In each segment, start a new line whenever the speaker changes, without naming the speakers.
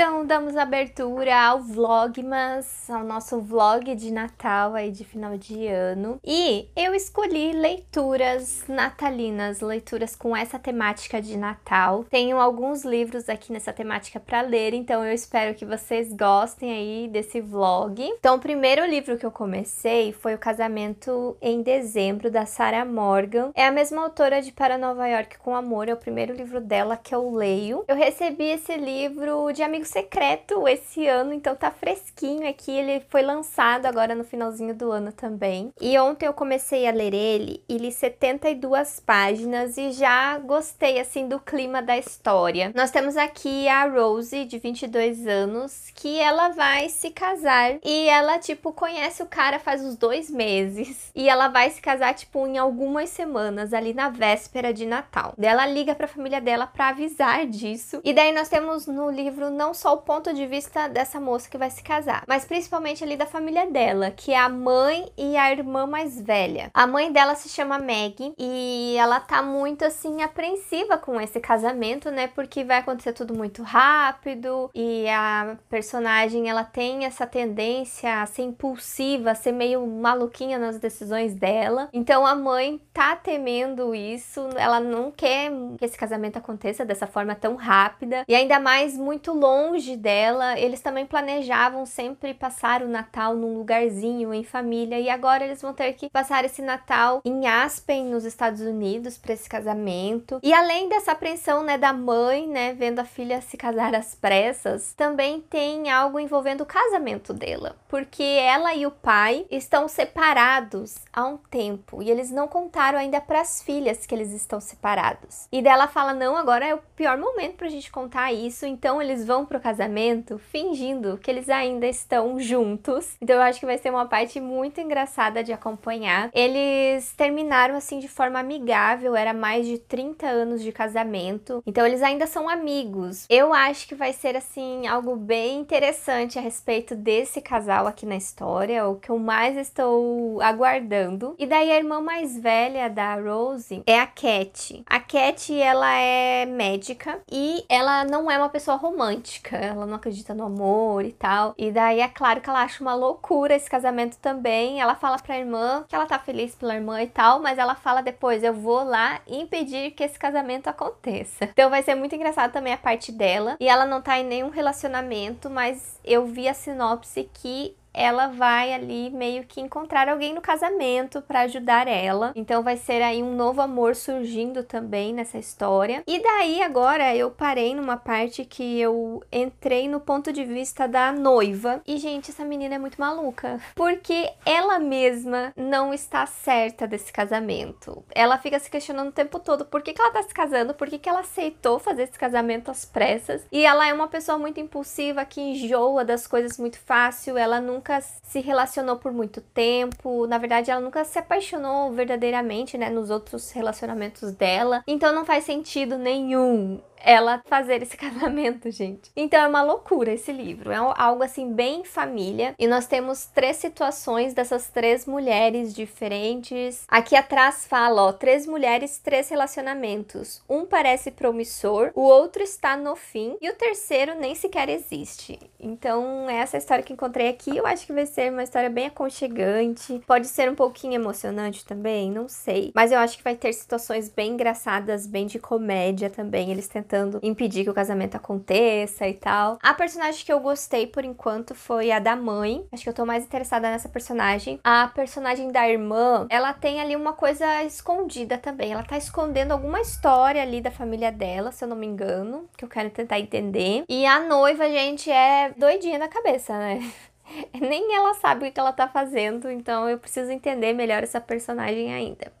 Então, damos abertura ao Vlogmas, ao nosso vlog de Natal aí de final de ano. E eu escolhi leituras natalinas, leituras com essa temática de Natal. Tenho alguns livros aqui nessa temática para ler, então eu espero que vocês gostem aí desse vlog. Então, o primeiro livro que eu comecei foi O Casamento em Dezembro, da Sarah Morgan. É a mesma autora de Para Nova York com Amor, é o primeiro livro dela que eu leio. Eu recebi esse livro de amigos Secreto esse ano, então tá fresquinho aqui. Ele foi lançado agora no finalzinho do ano também. E ontem eu comecei a ler ele, li 72 páginas e já gostei assim do clima da história. Nós temos aqui a Rose de 22 anos que ela vai se casar e ela tipo conhece o cara faz uns dois meses e ela vai se casar tipo em algumas semanas ali na véspera de Natal. Ela liga para a família dela para avisar disso. E daí nós temos no livro não só o ponto de vista dessa moça que vai se casar, mas principalmente ali da família dela, que é a mãe e a irmã mais velha. A mãe dela se chama Meg e ela tá muito assim apreensiva com esse casamento, né? Porque vai acontecer tudo muito rápido e a personagem ela tem essa tendência a ser impulsiva, a ser meio maluquinha nas decisões dela. Então a mãe tá temendo isso, ela não quer que esse casamento aconteça dessa forma tão rápida e ainda mais muito longe longe dela, eles também planejavam sempre passar o Natal num lugarzinho em família e agora eles vão ter que passar esse Natal em Aspen, nos Estados Unidos, para esse casamento. E além dessa apreensão, né, da mãe, né, vendo a filha se casar às pressas, também tem algo envolvendo o casamento dela, porque ela e o pai estão separados há um tempo e eles não contaram ainda para as filhas que eles estão separados. E dela fala: "Não, agora é o pior momento pra gente contar isso". Então eles vão pro pro casamento fingindo que eles ainda estão juntos. Então eu acho que vai ser uma parte muito engraçada de acompanhar. Eles terminaram assim de forma amigável, era mais de 30 anos de casamento. Então eles ainda são amigos. Eu acho que vai ser assim algo bem interessante a respeito desse casal aqui na história, o que eu mais estou aguardando. E daí a irmã mais velha da Rose é a Cat. A Cat ela é médica e ela não é uma pessoa romântica ela não acredita no amor e tal. E daí é claro que ela acha uma loucura esse casamento também. Ela fala pra irmã que ela tá feliz pela irmã e tal, mas ela fala depois: eu vou lá impedir que esse casamento aconteça. Então vai ser muito engraçado também a parte dela. E ela não tá em nenhum relacionamento, mas eu vi a sinopse que ela vai ali meio que encontrar alguém no casamento para ajudar ela. Então vai ser aí um novo amor surgindo também nessa história. E daí agora eu parei numa parte que eu entrei no ponto de vista da noiva. E gente, essa menina é muito maluca, porque ela mesma não está certa desse casamento. Ela fica se questionando o tempo todo por que, que ela tá se casando, por que, que ela aceitou fazer esse casamento às pressas. E ela é uma pessoa muito impulsiva que enjoa das coisas muito fácil, ela não nunca se relacionou por muito tempo, na verdade ela nunca se apaixonou verdadeiramente, né, nos outros relacionamentos dela. Então não faz sentido nenhum ela fazer esse casamento, gente. Então é uma loucura esse livro, é algo assim bem família e nós temos três situações dessas três mulheres diferentes. Aqui atrás fala, ó, três mulheres, três relacionamentos. Um parece promissor, o outro está no fim e o terceiro nem sequer existe. Então é essa é história que encontrei aqui, eu acho que vai ser uma história bem aconchegante, pode ser um pouquinho emocionante também, não sei, mas eu acho que vai ter situações bem engraçadas, bem de comédia também. Eles tentam tentando impedir que o casamento aconteça e tal. A personagem que eu gostei por enquanto foi a da mãe. Acho que eu tô mais interessada nessa personagem. A personagem da irmã, ela tem ali uma coisa escondida também. Ela tá escondendo alguma história ali da família dela, se eu não me engano, que eu quero tentar entender. E a noiva, gente, é doidinha na cabeça, né? Nem ela sabe o que ela tá fazendo, então eu preciso entender melhor essa personagem ainda.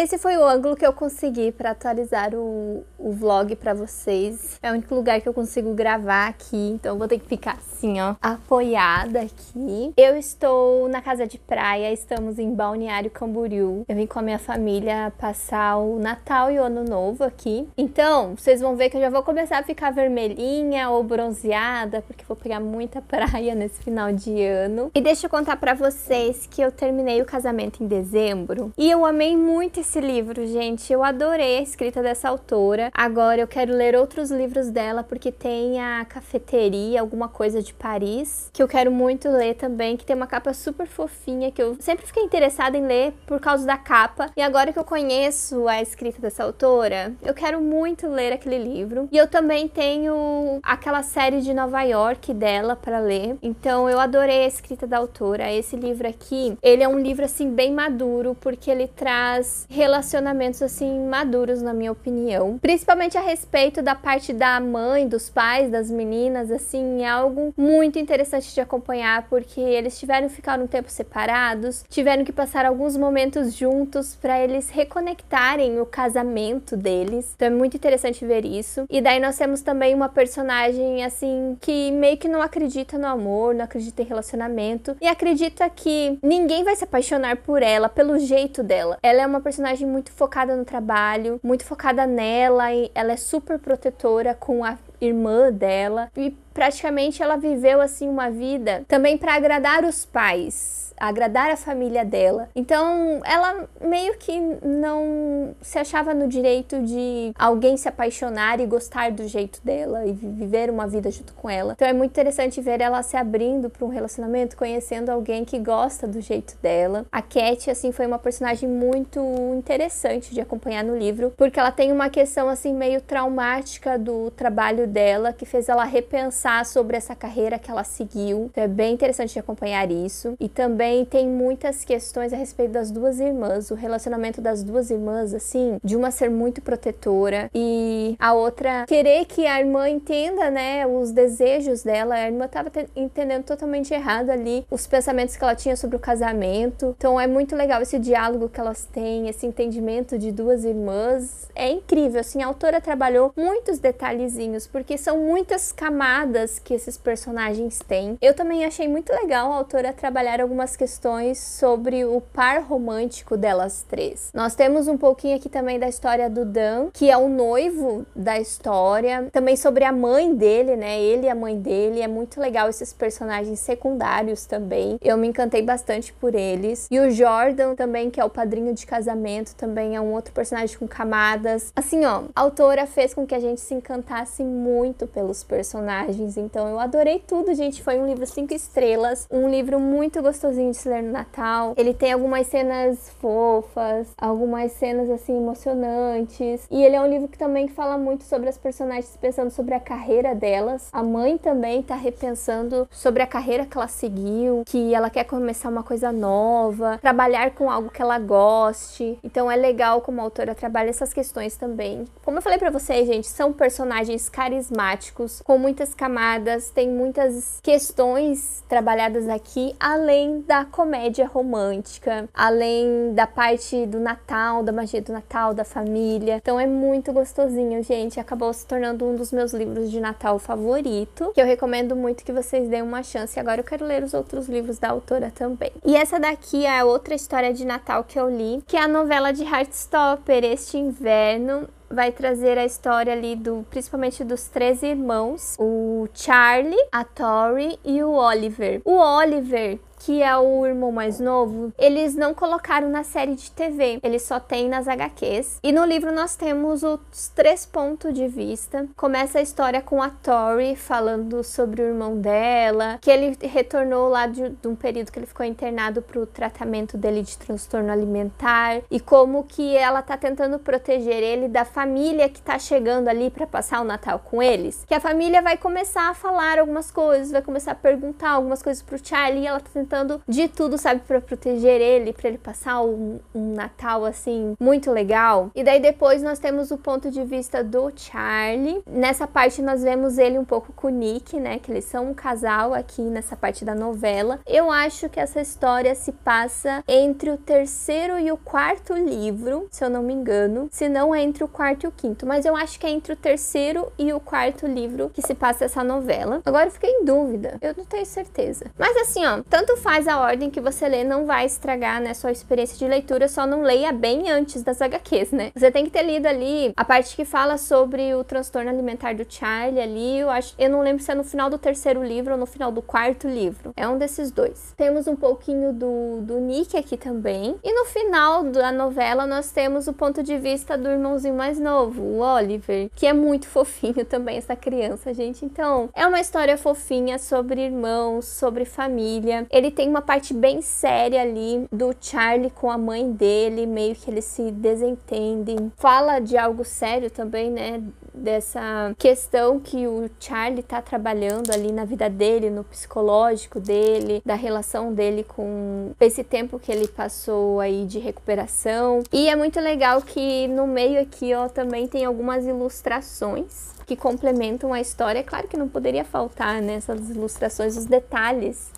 Esse foi o ângulo que eu consegui para atualizar o, o vlog para vocês. É o único lugar que eu consigo gravar aqui, então vou ter que ficar assim, ó, apoiada aqui. Eu estou na casa de praia, estamos em Balneário Camboriú. Eu vim com a minha família passar o Natal e o Ano Novo aqui. Então, vocês vão ver que eu já vou começar a ficar vermelhinha ou bronzeada, porque vou pegar muita praia nesse final de ano. E deixa eu contar para vocês que eu terminei o casamento em dezembro e eu amei muito esse livro, gente. Eu adorei a escrita dessa autora agora. eu quero ler outros livros dela, porque tem a cafeteria, alguma coisa de Paris, que eu quero muito ler também, que tem uma capa super fofinha, que eu sempre fiquei interessada em ler por causa da capa. E agora que eu conheço a escrita dessa autora, eu quero muito ler aquele livro. E eu também tenho aquela série de Nova York dela para ler. Então eu adorei a escrita da autora. Esse livro aqui, ele é um livro assim bem maduro, porque ele traz relacionamentos assim maduros na minha opinião principalmente a respeito da parte da mãe, dos pais, das meninas, assim, é algo muito interessante de acompanhar, porque eles tiveram que ficar um tempo separados, tiveram que passar alguns momentos juntos para eles reconectarem o casamento deles. Então é muito interessante ver isso. E daí nós temos também uma personagem, assim, que meio que não acredita no amor, não acredita em relacionamento e acredita que ninguém vai se apaixonar por ela, pelo jeito dela. Ela é uma personagem muito focada no trabalho, muito focada nela vai, ela é super protetora com a irmã dela e praticamente ela viveu assim uma vida também para agradar os pais agradar a família dela. Então, ela meio que não se achava no direito de alguém se apaixonar e gostar do jeito dela e viver uma vida junto com ela. Então, é muito interessante ver ela se abrindo para um relacionamento, conhecendo alguém que gosta do jeito dela. A Cat, assim, foi uma personagem muito interessante de acompanhar no livro, porque ela tem uma questão, assim, meio traumática do trabalho dela, que fez ela repensar sobre essa carreira que ela seguiu. Então, é bem interessante de acompanhar isso. E também também tem muitas questões a respeito das duas irmãs, o relacionamento das duas irmãs, assim, de uma ser muito protetora e a outra querer que a irmã entenda, né, os desejos dela. A irmã estava entendendo totalmente errado ali os pensamentos que ela tinha sobre o casamento. Então é muito legal esse diálogo que elas têm, esse entendimento de duas irmãs. É incrível, assim, a autora trabalhou muitos detalhezinhos, porque são muitas camadas que esses personagens têm. Eu também achei muito legal a autora trabalhar algumas questões sobre o par romântico delas três. Nós temos um pouquinho aqui também da história do Dan, que é o noivo da história, também sobre a mãe dele, né? Ele e a mãe dele. É muito legal esses personagens secundários também. Eu me encantei bastante por eles. E o Jordan também, que é o padrinho de casamento, também é um outro personagem com camadas. Assim, ó, a autora fez com que a gente se encantasse muito pelos personagens, então eu adorei tudo, gente. Foi um livro cinco estrelas, um livro muito gostosinho de ler no Natal. Ele tem algumas cenas fofas, algumas cenas assim emocionantes. E ele é um livro que também fala muito sobre as personagens pensando sobre a carreira delas. A mãe também tá repensando sobre a carreira que ela seguiu, que ela quer começar uma coisa nova, trabalhar com algo que ela goste. Então é legal como a autora trabalha essas questões também. Como eu falei para vocês, gente, são personagens carismáticos, com muitas camadas, tem muitas questões trabalhadas aqui, além da comédia romântica, além da parte do Natal, da magia do Natal, da família. Então é muito gostosinho, gente. Acabou se tornando um dos meus livros de Natal favorito, que eu recomendo muito que vocês deem uma chance. Agora eu quero ler os outros livros da autora também. E essa daqui é outra história de Natal que eu li, que é a novela de Heartstopper. Este inverno vai trazer a história ali do principalmente dos três irmãos, o Charlie, a Tori e o Oliver. O Oliver que é o irmão mais novo, eles não colocaram na série de TV, eles só tem nas HQs. E no livro nós temos os três pontos de vista. Começa a história com a Tori falando sobre o irmão dela, que ele retornou lá de, de um período que ele ficou internado para o tratamento dele de transtorno alimentar e como que ela tá tentando proteger ele da família que tá chegando ali para passar o Natal com eles. Que a família vai começar a falar algumas coisas, vai começar a perguntar algumas coisas pro Charlie e ela tá tentando tentando de tudo, sabe, para proteger ele, para ele passar um, um, Natal assim muito legal. E daí depois nós temos o ponto de vista do Charlie. Nessa parte nós vemos ele um pouco com o Nick, né, que eles são um casal aqui nessa parte da novela. Eu acho que essa história se passa entre o terceiro e o quarto livro, se eu não me engano, se não é entre o quarto e o quinto, mas eu acho que é entre o terceiro e o quarto livro que se passa essa novela. Agora eu fiquei em dúvida, eu não tenho certeza. Mas assim, ó, tanto faz a ordem que você lê, não vai estragar, né, sua experiência de leitura, só não leia bem antes das HQs, né? Você tem que ter lido ali a parte que fala sobre o transtorno alimentar do Charlie ali, eu acho, eu não lembro se é no final do terceiro livro ou no final do quarto livro. É um desses dois. Temos um pouquinho do, do Nick aqui também. E no final da novela nós temos o ponto de vista do irmãozinho mais novo, o Oliver, que é muito fofinho também essa criança, gente. Então, é uma história fofinha sobre irmãos, sobre família. Ele ele tem uma parte bem séria ali do Charlie com a mãe dele, meio que eles se desentendem. Fala de algo sério também, né? Dessa questão que o Charlie tá trabalhando ali na vida dele, no psicológico dele, da relação dele com esse tempo que ele passou aí de recuperação. E é muito legal que no meio aqui, ó, também tem algumas ilustrações que complementam a história. É claro que não poderia faltar nessas né, ilustrações os detalhes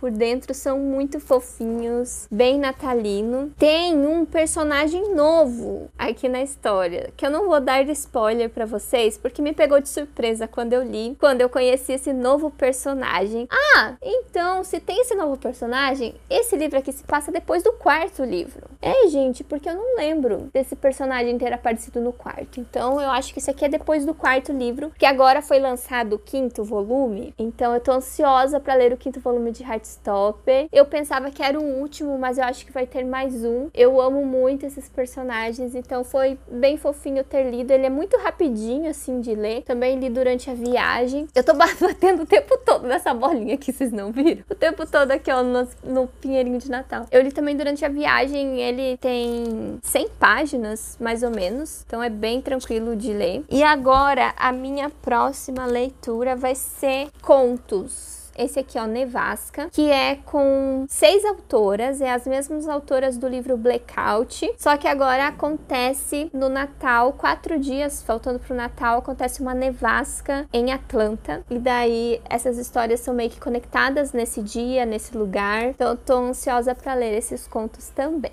por dentro são muito fofinhos, bem natalino. Tem um personagem novo aqui na história, que eu não vou dar spoiler para vocês, porque me pegou de surpresa quando eu li, quando eu conheci esse novo personagem. Ah, então, se tem esse novo personagem, esse livro aqui se passa depois do quarto livro. É, gente, porque eu não lembro desse personagem ter aparecido no quarto. Então, eu acho que isso aqui é depois do quarto livro, que agora foi lançado o quinto volume. Então, eu tô ansiosa para ler o quinto volume de Heart Heartstopper. Eu pensava que era o último, mas eu acho que vai ter mais um. Eu amo muito esses personagens, então foi bem fofinho ter lido. Ele é muito rapidinho, assim, de ler. Também li durante a viagem. Eu tô batendo o tempo todo nessa bolinha aqui, vocês não viram? O tempo todo aqui, ó, no, no Pinheirinho de Natal. Eu li também durante a viagem, ele tem 100 páginas, mais ou menos. Então é bem tranquilo de ler. E agora, a minha próxima leitura vai ser contos. Esse aqui, ó, Nevasca, que é com seis autoras, é as mesmas autoras do livro Blackout, só que agora acontece no Natal, quatro dias faltando pro Natal, acontece uma nevasca em Atlanta, e daí essas histórias são meio que conectadas nesse dia, nesse lugar, então eu tô ansiosa para ler esses contos também.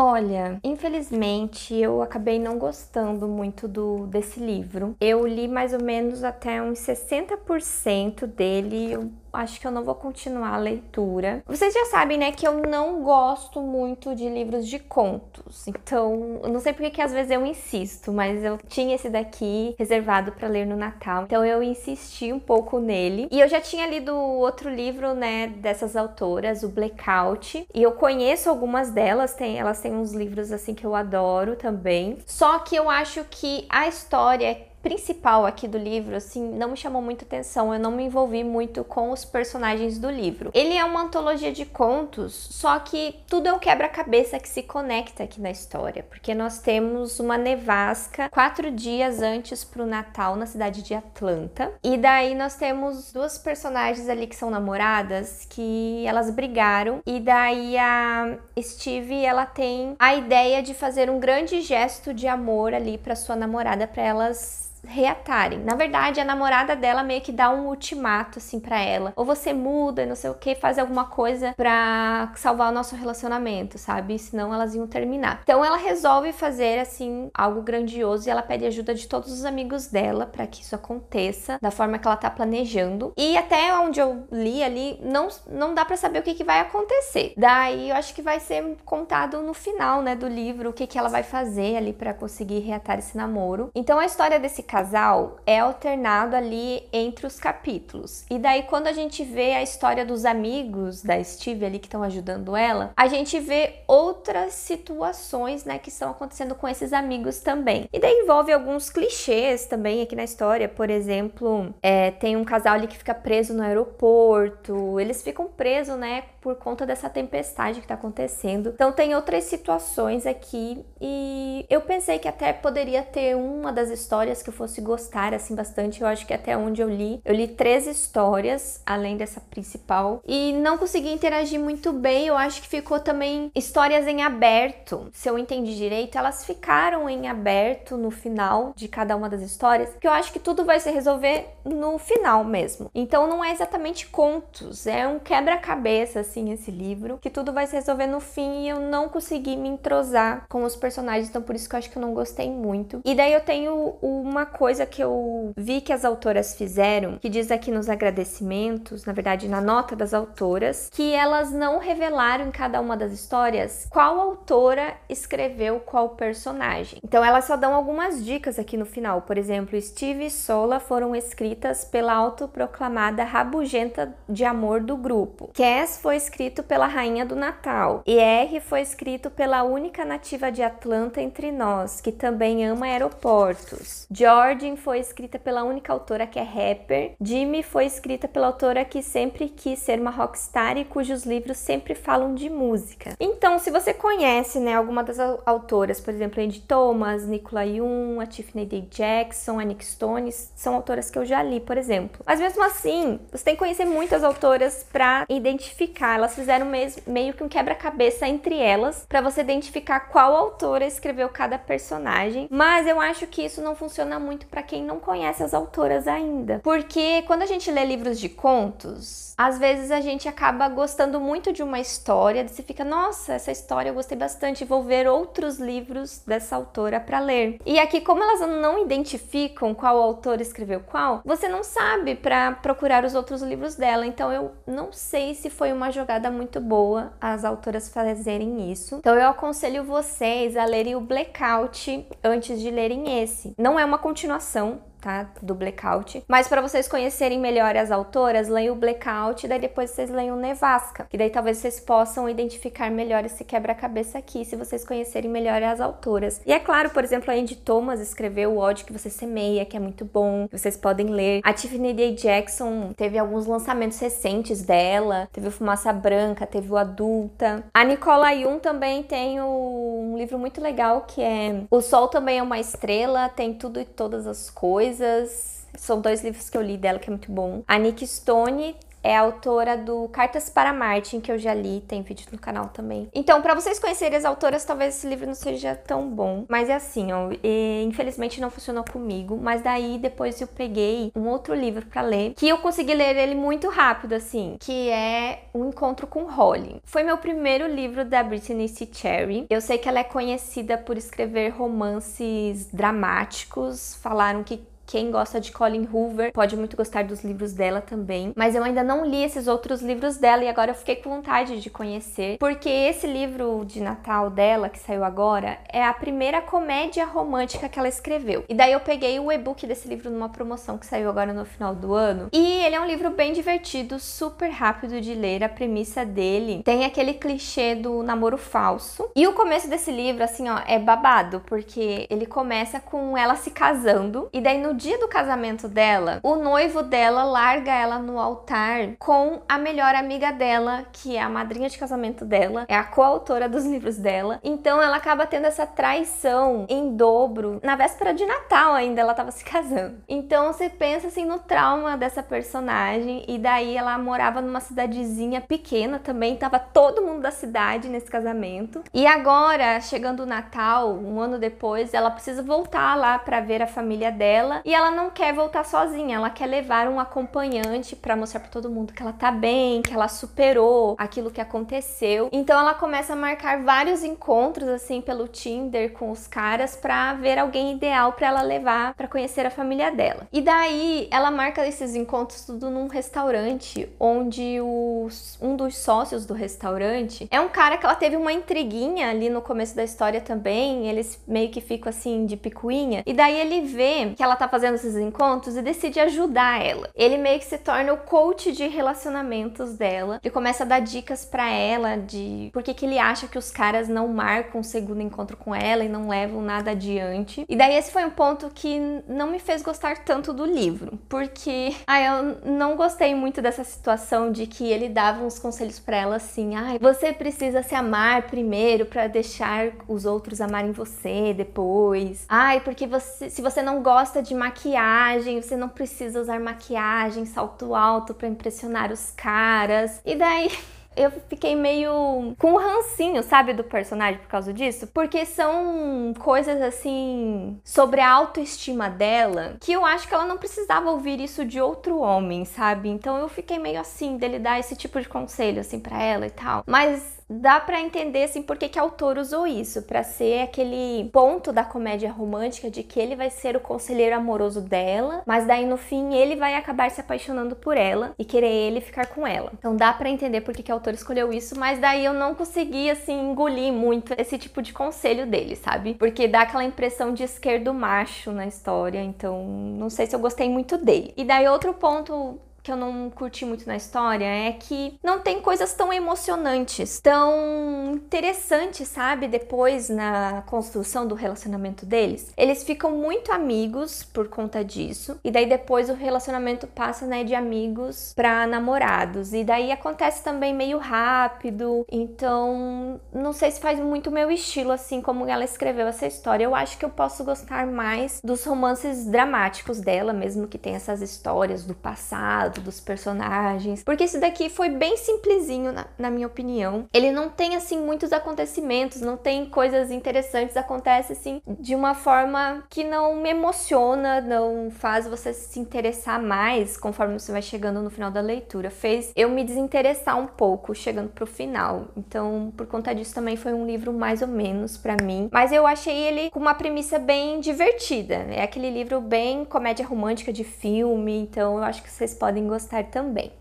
Olha, infelizmente, eu acabei não gostando muito do desse livro. Eu li mais ou menos até uns 60% dele. Eu acho que eu não vou continuar a leitura. Vocês já sabem, né, que eu não gosto muito de livros de contos. Então, eu não sei porque que às vezes eu insisto, mas eu tinha esse daqui reservado para ler no Natal. Então eu insisti um pouco nele. E eu já tinha lido outro livro, né, dessas autoras, o Blackout, e eu conheço algumas delas, tem, elas têm uns livros assim assim que eu adoro também. Só que eu acho que a história principal aqui do livro, assim, não me chamou muita atenção, eu não me envolvi muito com os personagens do livro. Ele é uma antologia de contos, só que tudo é um quebra-cabeça que se conecta aqui na história, porque nós temos uma nevasca quatro dias antes pro Natal na cidade de Atlanta, e daí nós temos duas personagens ali que são namoradas, que elas brigaram, e daí a Steve, ela tem a ideia de fazer um grande gesto de amor ali para sua namorada, para elas reatarem. Na verdade, a namorada dela meio que dá um ultimato assim para ela. Ou você muda, não sei o que, faz alguma coisa pra salvar o nosso relacionamento, sabe? Senão elas iam terminar. Então ela resolve fazer assim algo grandioso e ela pede ajuda de todos os amigos dela para que isso aconteça da forma que ela tá planejando. E até onde eu li ali, não, não dá para saber o que, que vai acontecer. Daí eu acho que vai ser contado no final, né, do livro o que, que ela vai fazer ali para conseguir reatar esse namoro. Então a história desse caso casal é alternado ali entre os capítulos. E daí, quando a gente vê a história dos amigos da Steve ali que estão ajudando ela, a gente vê outras situações, né, que estão acontecendo com esses amigos também. E daí envolve alguns clichês também aqui na história. Por exemplo, é, tem um casal ali que fica preso no aeroporto, eles ficam presos, né, por conta dessa tempestade que está acontecendo. Então, tem outras situações aqui e eu pensei que até poderia ter uma das histórias que eu fosse gostar assim bastante. Eu acho que até onde eu li, eu li três histórias além dessa principal e não consegui interagir muito bem. Eu acho que ficou também histórias em aberto. Se eu entendi direito, elas ficaram em aberto no final de cada uma das histórias, que eu acho que tudo vai se resolver no final mesmo. Então não é exatamente contos, é um quebra-cabeça assim esse livro, que tudo vai se resolver no fim e eu não consegui me entrosar com os personagens, então por isso que eu acho que eu não gostei muito. E daí eu tenho uma coisa que eu vi que as autoras fizeram, que diz aqui nos agradecimentos, na verdade na nota das autoras, que elas não revelaram em cada uma das histórias qual autora escreveu qual personagem. Então elas só dão algumas dicas aqui no final. Por exemplo, Steve e Sola foram escritas pela autoproclamada rabugenta de amor do grupo. Cass foi escrito pela rainha do Natal. E R foi escrito pela única nativa de Atlanta entre nós, que também ama aeroportos. George Jordan foi escrita pela única autora que é rapper. Jimmy foi escrita pela autora que sempre quis ser uma rockstar e cujos livros sempre falam de música. Então, se você conhece, né, alguma das autoras, por exemplo, Andy Thomas, Nicola Young, a Tiffany D. Jackson, a Nick Stone, são autoras que eu já li, por exemplo. Mas mesmo assim, você tem que conhecer muitas autoras para identificar. Elas fizeram meio que um quebra-cabeça entre elas para você identificar qual autora escreveu cada personagem. Mas eu acho que isso não funciona muito muito para quem não conhece as autoras ainda. Porque quando a gente lê livros de contos, às vezes a gente acaba gostando muito de uma história, você fica, nossa, essa história eu gostei bastante, vou ver outros livros dessa autora para ler. E aqui, como elas não identificam qual autor escreveu qual, você não sabe para procurar os outros livros dela. Então eu não sei se foi uma jogada muito boa as autoras fazerem isso. Então eu aconselho vocês a lerem o Blackout antes de lerem esse. Não é uma continuação continuação tá? Do Blackout. Mas para vocês conhecerem melhor as autoras, leiam o Blackout e daí depois vocês leiam Nevasca, que daí talvez vocês possam identificar melhor esse quebra-cabeça aqui, se vocês conhecerem melhor as autoras. E é claro, por exemplo, a Andy Thomas escreveu O Ódio que Você Semeia, que é muito bom, vocês podem ler. A Tiffany Day Jackson teve alguns lançamentos recentes dela, teve o Fumaça Branca, teve o Adulta. A Nicola Yun também tem um livro muito legal que é O Sol Também é uma Estrela, tem tudo e todas as coisas coisas. São dois livros que eu li dela que é muito bom. A Nick Stone é autora do Cartas para Martin, que eu já li, tem vídeo no canal também. Então, para vocês conhecerem as autoras, talvez esse livro não seja tão bom. Mas é assim, ó, e, infelizmente não funcionou comigo, mas daí depois eu peguei um outro livro para ler, que eu consegui ler ele muito rápido, assim, que é O um Encontro com Holly. Foi meu primeiro livro da Britney C. Cherry. Eu sei que ela é conhecida por escrever romances dramáticos, falaram que quem gosta de Colin Hoover pode muito gostar dos livros dela também. Mas eu ainda não li esses outros livros dela e agora eu fiquei com vontade de conhecer, porque esse livro de Natal dela, que saiu agora, é a primeira comédia romântica que ela escreveu. E daí eu peguei o e-book desse livro numa promoção que saiu agora no final do ano. E ele é um livro bem divertido, super rápido de ler. A premissa dele tem aquele clichê do namoro falso. E o começo desse livro, assim, ó, é babado, porque ele começa com ela se casando e daí no dia do casamento dela, o noivo dela larga ela no altar com a melhor amiga dela, que é a madrinha de casamento dela, é a coautora dos livros dela. Então ela acaba tendo essa traição em dobro. Na véspera de Natal ainda ela estava se casando. Então você pensa assim no trauma dessa personagem e daí ela morava numa cidadezinha pequena também, tava todo mundo da cidade nesse casamento. E agora, chegando o Natal, um ano depois, ela precisa voltar lá para ver a família dela e ela não quer voltar sozinha, ela quer levar um acompanhante para mostrar para todo mundo que ela tá bem, que ela superou aquilo que aconteceu. Então ela começa a marcar vários encontros assim pelo Tinder com os caras para ver alguém ideal para ela levar para conhecer a família dela. E daí ela marca esses encontros tudo num restaurante onde os, um dos sócios do restaurante é um cara que ela teve uma intriguinha ali no começo da história também, eles meio que ficam assim de picuinha. E daí ele vê que ela tá fazendo esses encontros e decide ajudar ela. Ele meio que se torna o coach de relacionamentos dela. Ele começa a dar dicas para ela de por que, que ele acha que os caras não marcam o segundo encontro com ela e não levam nada adiante. E daí esse foi um ponto que não me fez gostar tanto do livro, porque ah, eu não gostei muito dessa situação de que ele dava uns conselhos para ela assim: "Ai, ah, você precisa se amar primeiro para deixar os outros amarem você depois. Ai, ah, porque você, se você não gosta de maquiagem, você não precisa usar maquiagem, salto alto para impressionar os caras. E daí eu fiquei meio com rancinho, sabe, do personagem por causa disso, porque são coisas assim sobre a autoestima dela, que eu acho que ela não precisava ouvir isso de outro homem, sabe? Então eu fiquei meio assim dele dar esse tipo de conselho assim para ela e tal. Mas dá para entender assim por que, que o autor usou isso, para ser aquele ponto da comédia romântica de que ele vai ser o conselheiro amoroso dela, mas daí no fim ele vai acabar se apaixonando por ela e querer ele ficar com ela. Então dá para entender por que, que o autor escolheu isso, mas daí eu não consegui assim engolir muito esse tipo de conselho dele, sabe? Porque dá aquela impressão de esquerdo macho na história, então não sei se eu gostei muito dele. E daí outro ponto que eu não curti muito na história é que não tem coisas tão emocionantes, tão interessantes, sabe? Depois na construção do relacionamento deles. Eles ficam muito amigos por conta disso, e daí depois o relacionamento passa né, de amigos para namorados, e daí acontece também meio rápido, então não sei se faz muito meu estilo assim como ela escreveu essa história. Eu acho que eu posso gostar mais dos romances dramáticos dela, mesmo que tenha essas histórias do passado formato dos personagens. Porque esse daqui foi bem simplesinho, na, na minha opinião. Ele não tem, assim, muitos acontecimentos, não tem coisas interessantes. Acontece, assim, de uma forma que não me emociona, não faz você se interessar mais conforme você vai chegando no final da leitura. Fez eu me desinteressar um pouco chegando pro final. Então, por conta disso, também foi um livro mais ou menos para mim. Mas eu achei ele com uma premissa bem divertida. É aquele livro bem comédia romântica de filme, então eu acho que vocês podem podem gostar também.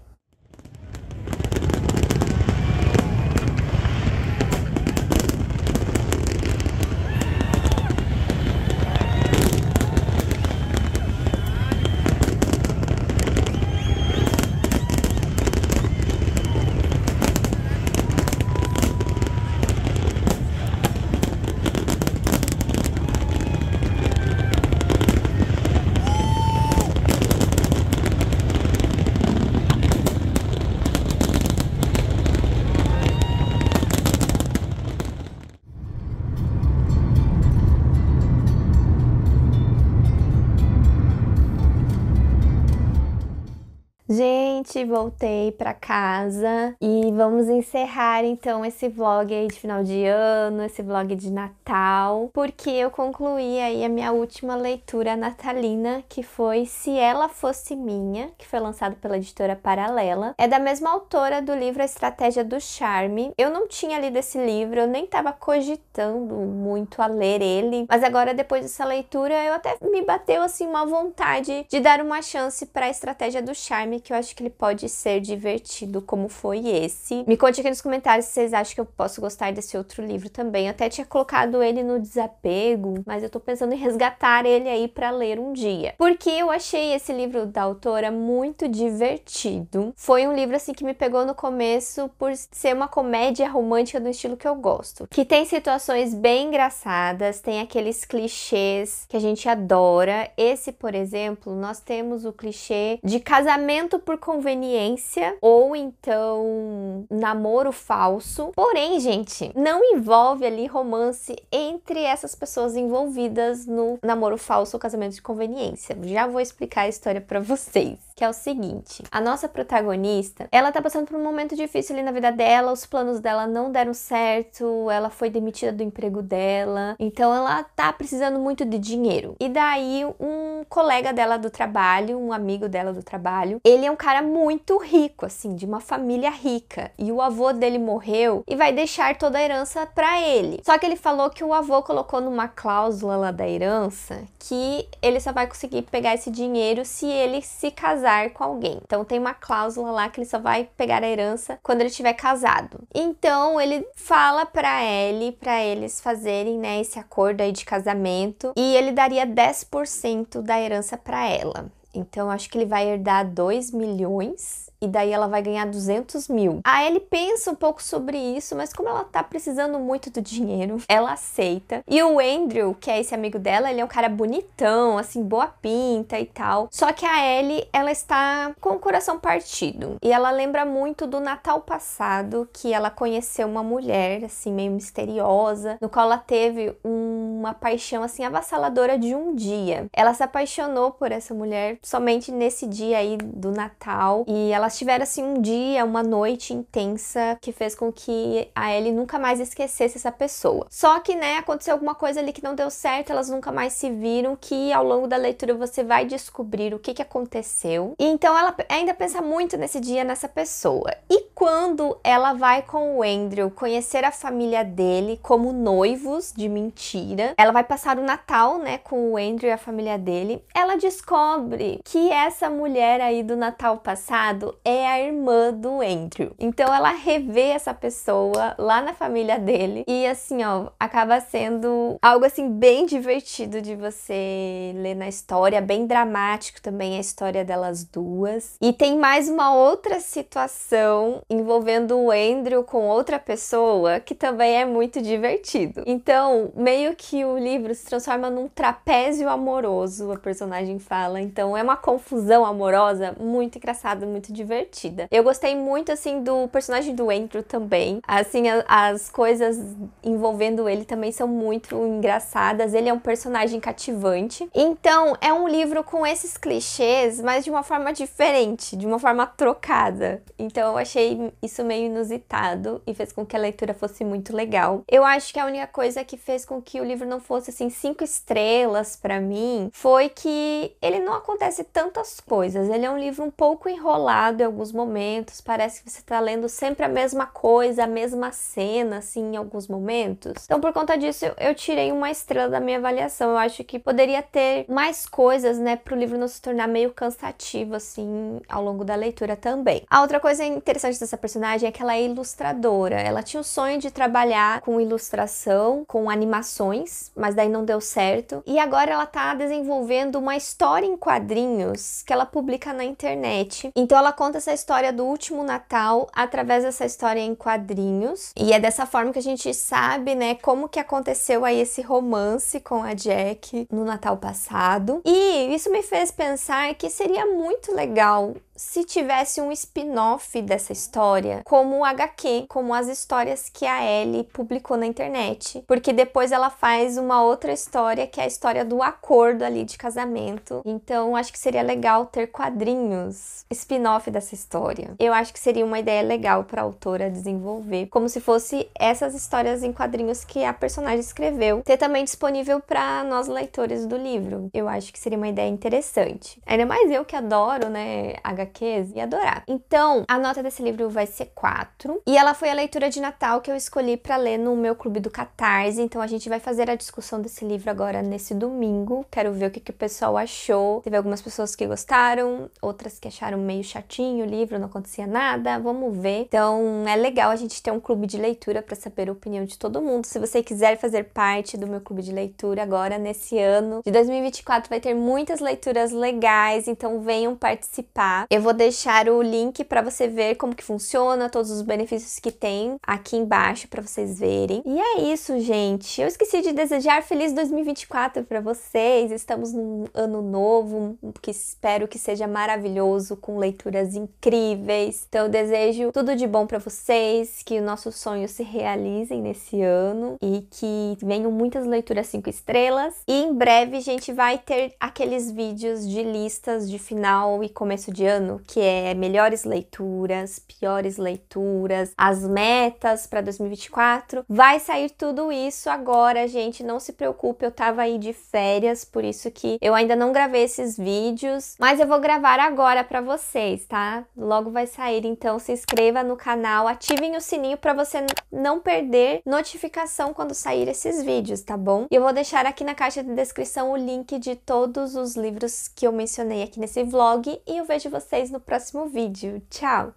Gente, voltei para casa e vamos encerrar então esse vlog aí de final de ano, esse vlog de Natal, porque eu concluí aí a minha última leitura natalina, que foi Se Ela Fosse Minha, que foi lançado pela editora Paralela. É da mesma autora do livro A Estratégia do Charme. Eu não tinha lido esse livro, eu nem estava cogitando muito a ler ele, mas agora depois dessa leitura eu até me bateu assim uma vontade de dar uma chance para a Estratégia do Charme anime que eu acho que ele pode ser divertido, como foi esse. Me conte aqui nos comentários se vocês acham que eu posso gostar desse outro livro também. Eu até tinha colocado ele no desapego, mas eu tô pensando em resgatar ele aí para ler um dia. Porque eu achei esse livro da autora muito divertido. Foi um livro assim que me pegou no começo por ser uma comédia romântica do estilo que eu gosto, que tem situações bem engraçadas, tem aqueles clichês que a gente adora. Esse, por exemplo, nós temos o clichê de casamento tanto por conveniência ou então namoro falso. Porém, gente, não envolve ali romance entre essas pessoas envolvidas no namoro falso ou casamento de conveniência. Já vou explicar a história para vocês que é o seguinte: a nossa protagonista, ela tá passando por um momento difícil ali na vida dela, os planos dela não deram certo, ela foi demitida do emprego dela, então ela tá precisando muito de dinheiro. E daí um colega dela do trabalho, um amigo dela do trabalho, ele é um cara muito rico, assim, de uma família rica, e o avô dele morreu e vai deixar toda a herança para ele. Só que ele falou que o avô colocou numa cláusula lá da herança que ele só vai conseguir pegar esse dinheiro se ele se casar casar com alguém. Então tem uma cláusula lá que ele só vai pegar a herança quando ele estiver casado. Então ele fala para ele, para eles fazerem, né, esse acordo aí de casamento e ele daria 10% da herança para ela. Então acho que ele vai herdar 2 milhões e daí ela vai ganhar 200 mil. A Ellie pensa um pouco sobre isso, mas como ela tá precisando muito do dinheiro, ela aceita. E o Andrew, que é esse amigo dela, ele é um cara bonitão, assim, boa pinta e tal. Só que a Ellie, ela está com o coração partido. E ela lembra muito do Natal passado, que ela conheceu uma mulher, assim, meio misteriosa, no qual ela teve uma paixão, assim, avassaladora de um dia. Ela se apaixonou por essa mulher somente nesse dia aí do Natal. E ela elas tiveram assim um dia, uma noite intensa que fez com que a Ellie nunca mais esquecesse essa pessoa. Só que, né, aconteceu alguma coisa ali que não deu certo, elas nunca mais se viram, que ao longo da leitura você vai descobrir o que que aconteceu. E então ela ainda pensa muito nesse dia, nessa pessoa. E quando ela vai com o Andrew conhecer a família dele como noivos de mentira, ela vai passar o Natal, né, com o Andrew e a família dele, ela descobre que essa mulher aí do Natal passado é a irmã do Andrew. Então ela revê essa pessoa lá na família dele e assim, ó, acaba sendo algo assim bem divertido de você ler na história, bem dramático também a história delas duas. E tem mais uma outra situação envolvendo o Andrew com outra pessoa que também é muito divertido. Então, meio que o livro se transforma num trapézio amoroso, a personagem fala. Então, é uma confusão amorosa muito engraçada, muito divertida divertida. Eu gostei muito, assim, do personagem do Andrew também. Assim, a, as coisas envolvendo ele também são muito engraçadas. Ele é um personagem cativante. Então, é um livro com esses clichês, mas de uma forma diferente, de uma forma trocada. Então, eu achei isso meio inusitado e fez com que a leitura fosse muito legal. Eu acho que a única coisa que fez com que o livro não fosse, assim, cinco estrelas para mim foi que ele não acontece tantas coisas. Ele é um livro um pouco enrolado em alguns momentos, parece que você está lendo sempre a mesma coisa, a mesma cena, assim, em alguns momentos. Então, por conta disso, eu tirei uma estrela da minha avaliação. Eu acho que poderia ter mais coisas, né, para o livro não se tornar meio cansativo, assim, ao longo da leitura também. A outra coisa interessante dessa personagem é que ela é ilustradora. Ela tinha o sonho de trabalhar com ilustração, com animações, mas daí não deu certo. E agora ela está desenvolvendo uma história em quadrinhos que ela publica na internet. Então, ela conta essa história do último Natal através dessa história em quadrinhos. E é dessa forma que a gente sabe, né, como que aconteceu aí esse romance com a Jack no Natal passado. E isso me fez pensar que seria muito legal se tivesse um spin-off dessa história, como o HQ, como as histórias que a Ellie publicou na internet, porque depois ela faz uma outra história que é a história do acordo ali de casamento. Então, acho que seria legal ter quadrinhos spin-off dessa história. Eu acho que seria uma ideia legal para a autora desenvolver, como se fosse essas histórias em quadrinhos que a personagem escreveu, ter também disponível para nós leitores do livro. Eu acho que seria uma ideia interessante. Ainda mais eu que adoro, né, HQ HQs e adorar. Então, a nota desse livro vai ser 4. E ela foi a leitura de Natal que eu escolhi para ler no meu clube do Catarse. Então, a gente vai fazer a discussão desse livro agora nesse domingo. Quero ver o que, que o pessoal achou. Teve algumas pessoas que gostaram, outras que acharam meio chatinho o livro, não acontecia nada. Vamos ver. Então, é legal a gente ter um clube de leitura para saber a opinião de todo mundo. Se você quiser fazer parte do meu clube de leitura agora nesse ano de 2024, vai ter muitas leituras legais. Então, venham participar. Eu eu vou deixar o link para você ver como que funciona, todos os benefícios que tem aqui embaixo para vocês verem. E é isso, gente. Eu esqueci de desejar feliz 2024 para vocês. Estamos num ano novo, que espero que seja maravilhoso, com leituras incríveis. Então eu desejo tudo de bom para vocês, que os nossos sonhos se realizem nesse ano e que venham muitas leituras cinco estrelas. E em breve gente vai ter aqueles vídeos de listas de final e começo de ano ano, que é melhores leituras, piores leituras, as metas para 2024. Vai sair tudo isso agora, gente. Não se preocupe, eu tava aí de férias, por isso que eu ainda não gravei esses vídeos, mas eu vou gravar agora para vocês, tá? Logo vai sair, então se inscreva no canal, ativem o sininho para você não perder notificação quando sair esses vídeos, tá bom? E eu vou deixar aqui na caixa de descrição o link de todos os livros que eu mencionei aqui nesse vlog e eu vejo vocês vocês no próximo vídeo. Tchau!